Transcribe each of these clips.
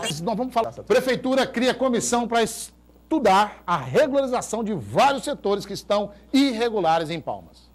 Nós vamos falar. Prefeitura cria comissão para estudar a regularização de vários setores que estão irregulares em Palmas.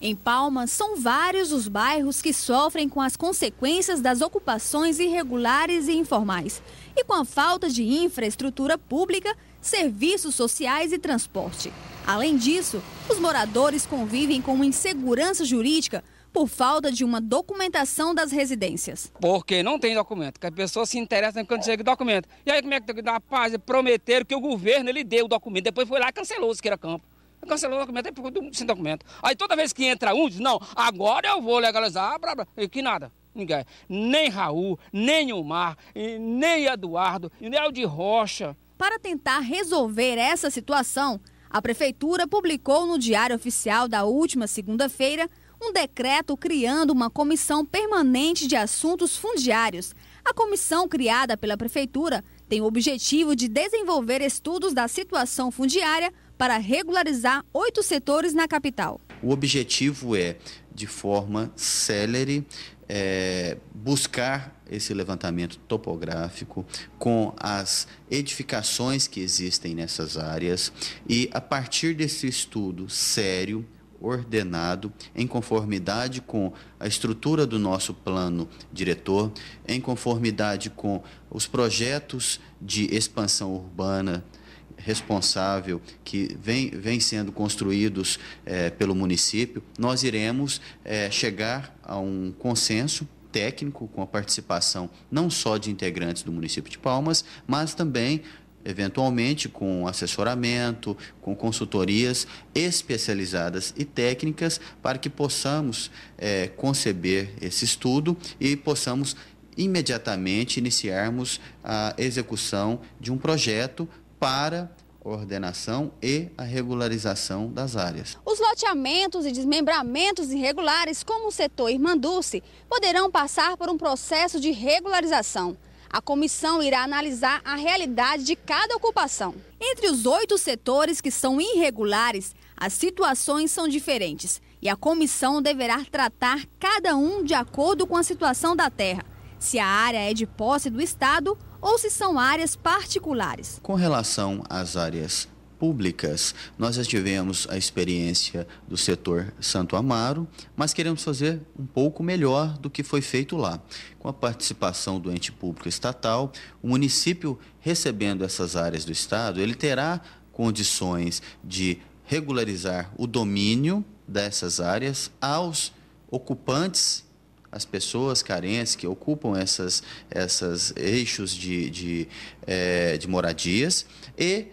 Em Palmas, são vários os bairros que sofrem com as consequências das ocupações irregulares e informais e com a falta de infraestrutura pública, serviços sociais e transporte. Além disso, os moradores convivem com insegurança jurídica por falta de uma documentação das residências. Porque não tem documento, que a pessoa se interessa quando chega o documento. E aí como é que tem tá? que dar paz? Prometeram que o governo lhe deu o documento, depois foi lá e cancelou o Siqueira Campo. Cancelou o documento, aí ficou sem documento. Aí toda vez que entra um, diz, não, agora eu vou legalizar, blá, blá. E que nada ninguém. Nem Raul, nem Omar, nem Eduardo, nem Aldi Rocha. Para tentar resolver essa situação, a Prefeitura publicou no Diário Oficial da última segunda-feira um decreto criando uma comissão permanente de assuntos fundiários. A comissão criada pela Prefeitura tem o objetivo de desenvolver estudos da situação fundiária para regularizar oito setores na capital. O objetivo é, de forma célere, é, buscar esse levantamento topográfico com as edificações que existem nessas áreas e, a partir desse estudo sério, ordenado, em conformidade com a estrutura do nosso plano diretor, em conformidade com os projetos de expansão urbana responsável que vem, vem sendo construídos eh, pelo município, nós iremos eh, chegar a um consenso técnico com a participação não só de integrantes do município de Palmas, mas também eventualmente com assessoramento, com consultorias especializadas e técnicas para que possamos é, conceber esse estudo e possamos imediatamente iniciarmos a execução de um projeto para ordenação e a regularização das áreas. Os loteamentos e desmembramentos irregulares, como o setor Irmandulce, poderão passar por um processo de regularização a comissão irá analisar a realidade de cada ocupação. Entre os oito setores que são irregulares, as situações são diferentes e a comissão deverá tratar cada um de acordo com a situação da terra, se a área é de posse do Estado ou se são áreas particulares. Com relação às áreas públicas. Nós já tivemos a experiência do setor Santo Amaro, mas queremos fazer um pouco melhor do que foi feito lá. Com a participação do ente público estatal, o município recebendo essas áreas do Estado, ele terá condições de regularizar o domínio dessas áreas aos ocupantes as pessoas carentes que ocupam essas, essas eixos de, de, é, de moradias e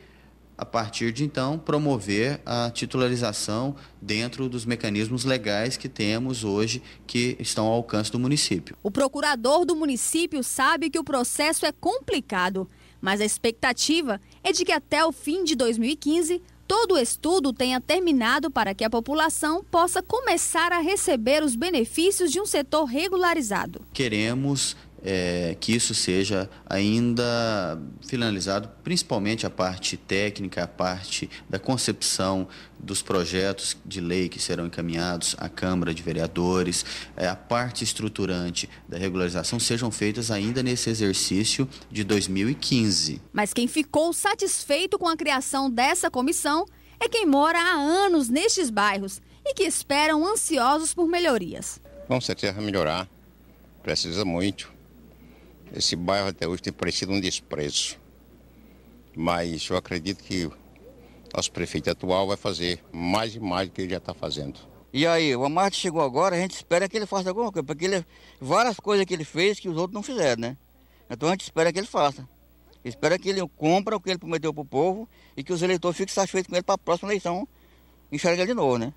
a partir de então, promover a titularização dentro dos mecanismos legais que temos hoje que estão ao alcance do município. O procurador do município sabe que o processo é complicado, mas a expectativa é de que até o fim de 2015 todo o estudo tenha terminado para que a população possa começar a receber os benefícios de um setor regularizado. Queremos é, que isso seja ainda finalizado, principalmente a parte técnica, a parte da concepção dos projetos de lei que serão encaminhados à Câmara de Vereadores, é, a parte estruturante da regularização sejam feitas ainda nesse exercício de 2015. Mas quem ficou satisfeito com a criação dessa comissão é quem mora há anos nestes bairros e que esperam ansiosos por melhorias. Vamos certeza melhorar, precisa muito esse bairro até hoje tem parecido um desprezo. Mas eu acredito que nosso prefeito atual vai fazer mais e mais do que ele já está fazendo. E aí, o Amarte chegou agora, a gente espera que ele faça alguma coisa, porque ele, várias coisas que ele fez que os outros não fizeram, né? Então a gente espera que ele faça. Espera que ele cumpra o que ele prometeu para o povo e que os eleitores fiquem satisfeitos com ele para a próxima eleição enxergar de novo, né?